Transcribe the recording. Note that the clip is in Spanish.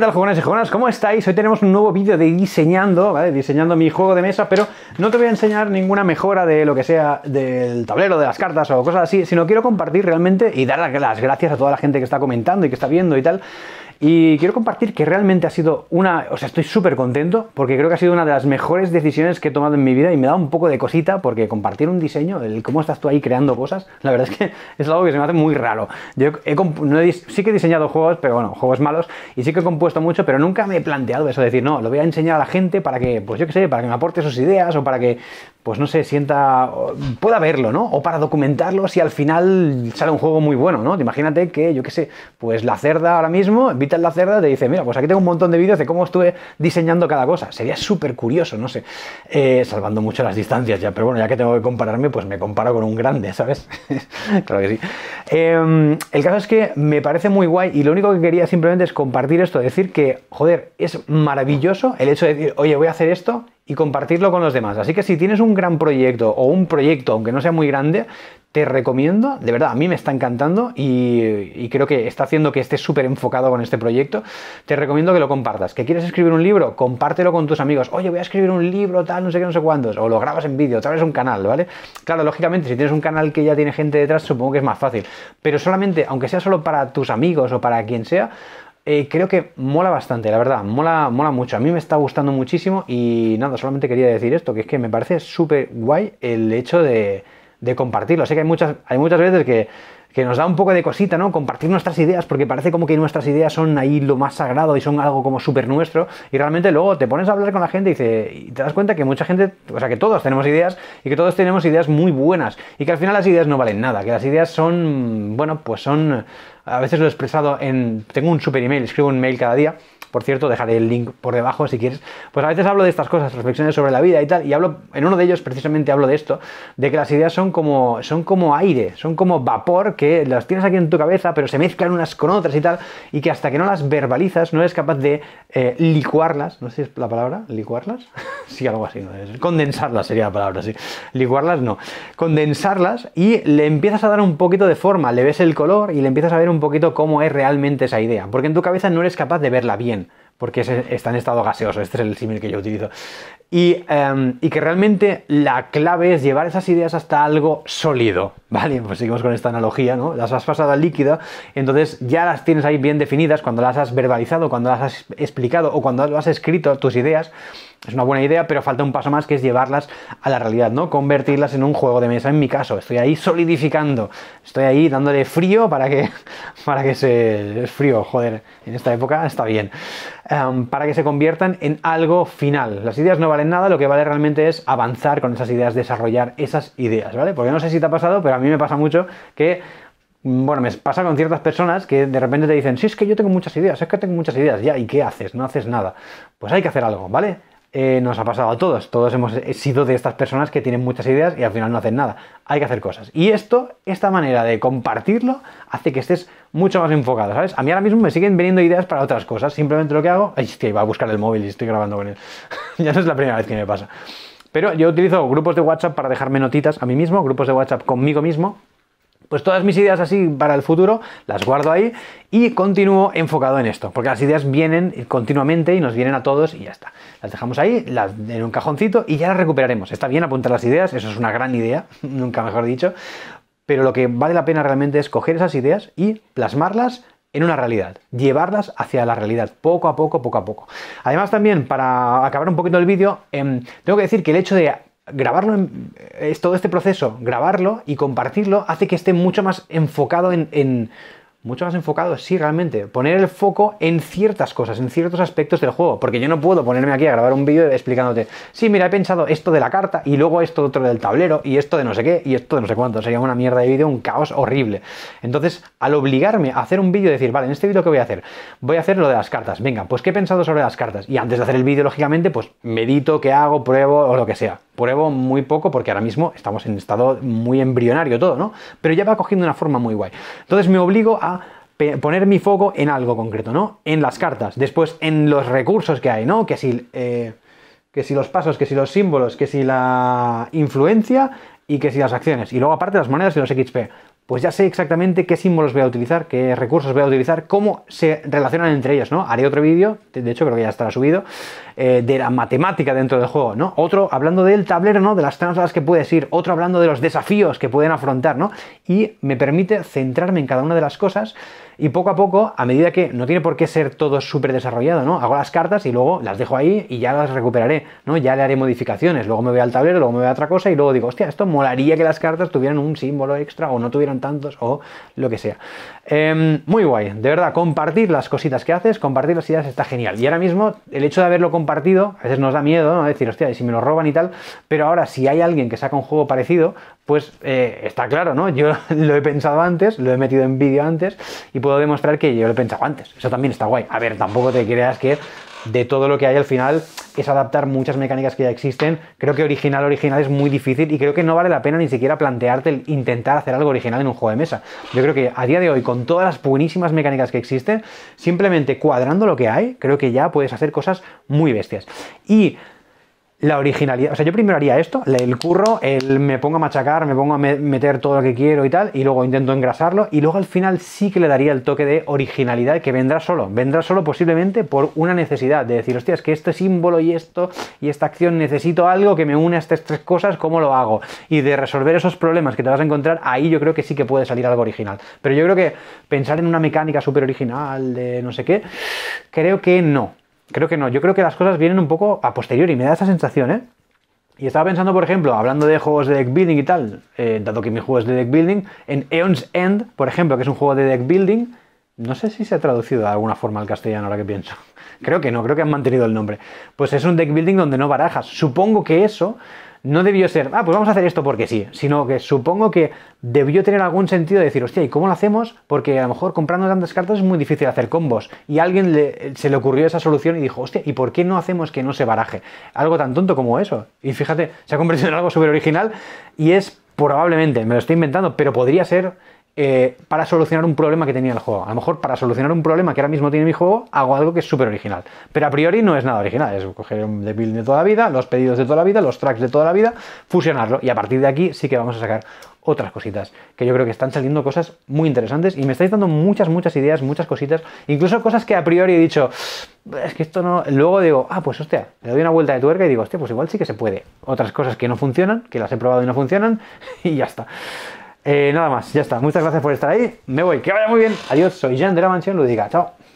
¿qué tal y jugonas? ¿Cómo estáis? Hoy tenemos un nuevo vídeo de diseñando, ¿vale? Diseñando mi juego de mesa, pero no te voy a enseñar ninguna mejora de lo que sea del tablero, de las cartas o cosas así, sino quiero compartir realmente y dar las gracias a toda la gente que está comentando y que está viendo y tal, y quiero compartir que realmente ha sido una, o sea, estoy súper contento porque creo que ha sido una de las mejores decisiones que he tomado en mi vida y me da un poco de cosita porque compartir un diseño, el cómo estás tú ahí creando cosas, la verdad es que es algo que se me hace muy raro. Yo he, sí que he diseñado juegos, pero bueno, juegos malos, y sí que he compuesto mucho, pero nunca me he planteado eso, decir, no, lo voy a enseñar a la gente para que, pues yo qué sé, para que me aporte sus ideas o para que, pues no sé, sienta, pueda verlo, ¿no? O para documentarlo si al final sale un juego muy bueno, ¿no? Imagínate que, yo qué sé, pues la cerda ahora mismo, la cerda, te dice, mira, pues aquí tengo un montón de vídeos de cómo estuve diseñando cada cosa. Sería súper curioso, no sé. Eh, salvando mucho las distancias ya, pero bueno, ya que tengo que compararme, pues me comparo con un grande, ¿sabes? claro que sí. Em, el caso es que me parece muy guay y lo único que quería simplemente es compartir esto, decir que, joder, es maravilloso el hecho de decir, oye, voy a hacer esto y compartirlo con los demás. Así que si tienes un gran proyecto o un proyecto, aunque no sea muy grande, te recomiendo, de verdad, a mí me está encantando y, creo que está haciendo que estés súper enfocado con este proyecto, te recomiendo que lo compartas. ¿Que quieres escribir un libro? Compártelo con tus amigos. Oye, voy a escribir un libro, tal, no sé qué, no sé cuántos. O lo grabas en vídeo, tal vez un canal, ¿vale? Claro, lógicamente, si tienes un canal que ya tiene gente detrás, supongo que es más fácil. Pero solamente, aunque sea solo para tus amigos o para quien sea, eh, creo que mola bastante, la verdad, mola, mola mucho. A mí me está gustando muchísimo y nada, solamente quería decir esto, que es que me parece súper guay el hecho de, de compartirlo. Sé que hay muchas, hay muchas veces que que nos da un poco de cosita, ¿no? Compartir nuestras ideas, porque parece como que nuestras ideas son ahí lo más sagrado y son algo como súper nuestro, y realmente luego te pones a hablar con la gente y, te, y te das cuenta que mucha gente, o sea, que todos tenemos ideas y que todos tenemos ideas muy buenas, y que al final las ideas no valen nada, que las ideas son, bueno, pues son, a veces lo he expresado en, tengo un super email, escribo un mail cada día, por cierto, dejaré el link por debajo si quieres. Pues a veces hablo de estas cosas, reflexiones sobre la vida y tal, y hablo, en uno de ellos precisamente hablo de esto, de que las ideas son como, son como aire, son como vapor que las tienes aquí en tu cabeza, pero se mezclan unas con otras y tal, y que hasta que no las verbalizas no eres capaz de eh, licuarlas, no sé si es la palabra, licuarlas, sí, algo así, ¿no? condensarlas sería la palabra, sí, licuarlas no, condensarlas y le empiezas a dar un poquito de forma, le ves el color y le empiezas a ver un poquito cómo es realmente esa idea, porque en tu cabeza no eres capaz de verla bien, porque está en estado gaseoso, este es el símil que yo utilizo, em, y, que realmente la clave es llevar esas ideas hasta algo sólido, ¿vale? Pues seguimos con esta analogía, ¿no? Las has pasado a líquida, entonces ya las tienes ahí bien definidas cuando las has verbalizado, cuando las has explicado o cuando lo has escrito tus ideas, es una buena idea, pero falta un paso más que es llevarlas a la realidad, ¿no? Convertirlas en un juego de mesa, en mi caso. Estoy ahí solidificando, estoy ahí dándole frío para que, para que se... Es frío, joder, en esta época está bien. Em, para que se conviertan en algo final. Las ideas no valen nada, lo que vale realmente es avanzar con esas ideas, desarrollar esas ideas, ¿vale? Porque no sé si te ha pasado, pero a mí me pasa mucho que mm, bueno, me pasa con ciertas personas que de repente te dicen, sí, es que yo tengo muchas ideas, es que tengo muchas ideas, ya, ¿y qué haces? No haces nada. Pues hay que hacer algo, ¿vale? Eh, nos ha pasado a todos. Todos hemos eh, sido de estas personas que tienen muchas ideas y al final no hacen nada. Hay que hacer cosas. Y esto, esta manera de compartirlo, hace que estés mucho más enfocado, ¿sabes? A mí ahora mismo me siguen veniendo ideas para otras cosas. Simplemente lo que hago es que iba a buscar el móvil y estoy grabando con él. ya no es la primera vez que me pasa. Pero yo utilizo grupos de WhatsApp para dejarme notitas a mí mismo, grupos de WhatsApp conmigo mismo, pues todas mis ideas así para el futuro las guardo ahí y continúo enfocado en esto, porque las ideas vienen continuamente y nos vienen a todos y ya está. Las dejamos ahí, las en un cajoncito y ya las recuperaremos. Está bien apuntar las ideas, eso es una gran idea, nunca mejor dicho, pero lo que vale la pena realmente es coger esas ideas y plasmarlas en una realidad, llevarlas hacia la realidad, poco a poco, poco a poco. Además también, para acabar un poquito el vídeo, em, tengo que decir que el hecho de grabarlo, en, es todo este proceso, grabarlo y compartirlo hace que esté mucho más enfocado en, en mucho más enfocado, sí, realmente, poner el foco en ciertas cosas, en ciertos aspectos del juego, porque yo no puedo ponerme aquí a grabar un vídeo explicándote, sí, mira, he pensado esto de la carta y luego esto otro del tablero y esto de no sé qué y esto de no sé cuánto, sería una mierda de vídeo, un caos horrible. Entonces, al obligarme a hacer un vídeo decir, vale, en este vídeo ¿qué voy a hacer, voy a hacer lo de las cartas, venga, pues qué he pensado sobre las cartas y antes de hacer el vídeo, lógicamente, pues medito, qué hago, pruebo o lo que sea. Pruebo muy poco porque ahora mismo estamos en estado muy embrionario todo, ¿no? Pero ya va cogiendo una forma muy guay. Entonces me obligo a poner mi foco en algo concreto, ¿no? En las cartas, después en los recursos que hay, ¿no? Que si, eh, que si los pasos, que si los símbolos, que si la influencia y que si las acciones. Y luego aparte las monedas y los XP. Pues ya sé exactamente qué símbolos voy a utilizar, qué recursos voy a utilizar, cómo se relacionan entre ellos, ¿no? Haré otro vídeo, de hecho creo que ya estará subido, eh, de la matemática dentro del juego, ¿no? Otro hablando del tablero, ¿no? De las zonas que puedes ir, otro hablando de los desafíos que pueden afrontar, ¿no? Y me permite centrarme en cada una de las cosas y poco a poco, a medida que no tiene por qué ser todo súper desarrollado, ¿no? Hago las cartas y luego las dejo ahí y ya las recuperaré, ¿no? Ya le haré modificaciones, luego me voy al tablero, luego me voy a otra cosa y luego digo, hostia, esto molaría que las cartas tuvieran un símbolo extra o no tuvieran tantos o lo que sea. Em, muy guay, de verdad, compartir las cositas que haces, compartir las ideas está genial. Y ahora mismo, el hecho de haberlo compartido, a veces nos da miedo, ¿no? Decir, hostia, y si me lo roban y tal, pero ahora si hay alguien que saca un juego parecido, pues eh, está claro, ¿no? Yo lo he pensado antes, lo he metido en vídeo antes y puedo demostrar que yo lo he pensado antes. Eso también está guay. A ver, tampoco te creas que de todo lo que hay al final es adaptar muchas mecánicas que ya existen. Creo que original, original es muy difícil y creo que no vale la pena ni siquiera plantearte el intentar hacer algo original en un juego de mesa. Yo creo que a día de hoy, con todas las buenísimas mecánicas que existen, simplemente cuadrando lo que hay, creo que ya puedes hacer cosas muy bestias. Y la originalidad. O sea, yo primero haría esto, el curro, el me pongo a machacar, me pongo a meter todo lo que quiero y tal, y luego intento engrasarlo, y luego al final sí que le daría el toque de originalidad que vendrá solo. Vendrá solo posiblemente por una necesidad de decir, hostia, es que este símbolo y esto y esta acción necesito algo que me une a estas tres cosas, ¿cómo lo hago? Y de resolver esos problemas que te vas a encontrar, ahí yo creo que sí que puede salir algo original. Pero yo creo que pensar en una mecánica súper original, de no sé qué, creo que no. Creo que no, yo creo que las cosas vienen un poco a posteriori, me da esa sensación, ¿eh? Y estaba pensando, por ejemplo, hablando de juegos de deck building y tal, eh, dado que mi juego es de deck building, en Eon's End, por ejemplo, que es un juego de deck building, no sé si se ha traducido de alguna forma al castellano ahora que pienso. Creo que no, creo que han mantenido el nombre. Pues es un deck building donde no barajas. Supongo que eso no debió ser, ah, pues vamos a hacer esto porque sí, sino que supongo que debió tener algún sentido de decir, hostia, ¿y cómo lo hacemos? Porque a lo mejor comprando tantas cartas es muy difícil hacer combos. Y a alguien se le ocurrió esa solución y dijo, hostia, ¿y por qué no hacemos que no se baraje? Algo tan tonto como eso. Y fíjate, se ha convertido en algo súper original y es probablemente, me lo estoy inventando, pero podría ser eh, para solucionar un problema que tenía el juego. A lo mejor para solucionar un problema que ahora mismo tiene mi juego, hago algo que es súper original. Pero a priori no es nada original, es coger un de build de toda la vida, los pedidos de toda la vida, los tracks de toda la vida, fusionarlo y a partir de aquí sí que vamos a sacar otras cositas, que yo creo que están saliendo cosas muy interesantes y me estáis dando muchas, muchas ideas, muchas cositas, incluso cosas que a priori he dicho, es que esto no, luego digo, ah, pues hostia, le doy una vuelta de tuerca y digo, hostia, pues igual sí que se puede. Otras cosas que no funcionan, que las he probado y no funcionan, y ya está. Eh, nada más, ya está. Muchas gracias por estar ahí. Me voy. Que vaya muy bien. Adiós. Soy Jean de la Mansión Ludica. Chao.